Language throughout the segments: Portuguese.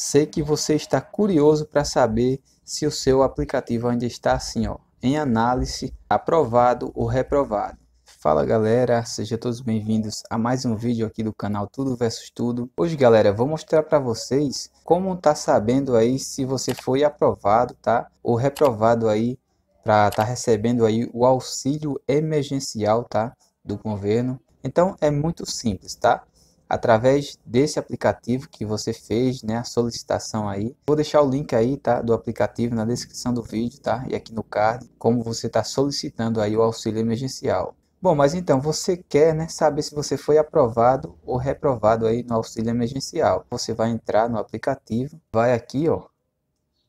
Sei que você está curioso para saber se o seu aplicativo ainda está assim, ó, em análise, aprovado ou reprovado. Fala galera, sejam todos bem-vindos a mais um vídeo aqui do canal Tudo Versus Tudo. Hoje galera, vou mostrar para vocês como tá sabendo aí se você foi aprovado, tá? Ou reprovado aí para tá recebendo aí o auxílio emergencial, tá? Do governo. Então é muito simples, tá? através desse aplicativo que você fez, né, a solicitação aí. Vou deixar o link aí, tá, do aplicativo na descrição do vídeo, tá, e aqui no card, como você está solicitando aí o auxílio emergencial. Bom, mas então você quer, né, saber se você foi aprovado ou reprovado aí no auxílio emergencial. Você vai entrar no aplicativo, vai aqui, ó,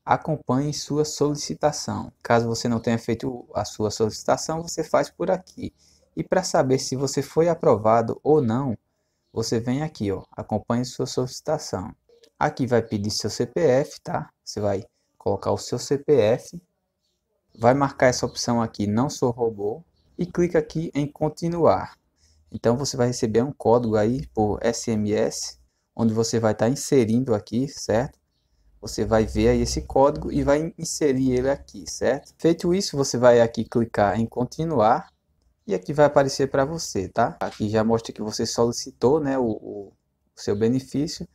acompanhe sua solicitação. Caso você não tenha feito a sua solicitação, você faz por aqui. E para saber se você foi aprovado ou não, você vem aqui, ó, acompanhe sua solicitação. Aqui vai pedir seu CPF, tá? Você vai colocar o seu CPF, vai marcar essa opção aqui, não sou robô, e clica aqui em continuar. Então você vai receber um código aí por SMS, onde você vai estar tá inserindo aqui, certo? Você vai ver aí esse código e vai inserir ele aqui, certo? Feito isso, você vai aqui clicar em continuar e aqui vai aparecer para você, tá? Aqui já mostra que você solicitou né, o, o, seu benefício.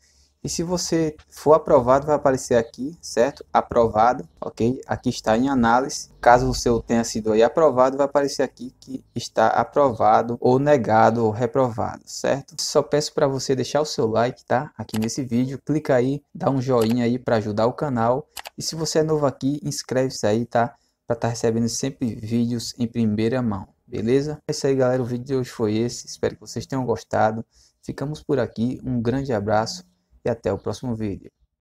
E se você for aprovado, vai aparecer aqui, certo? Aprovado, ok? Aqui está em análise. Caso o seu tenha sido aí aprovado, vai aparecer aqui que está aprovado ou negado ou reprovado, certo? Só peço para você deixar o seu like, tá? Aqui nesse vídeo, clica aí, dá um joinha aí para ajudar o canal. E se você é novo aqui, inscreve-se aí, tá? Para estar tá recebendo sempre vídeos em primeira mão. Beleza? É isso aí, galera. O vídeo de hoje foi esse. Espero que vocês tenham gostado. Ficamos por aqui. Um grande abraço e até o próximo vídeo.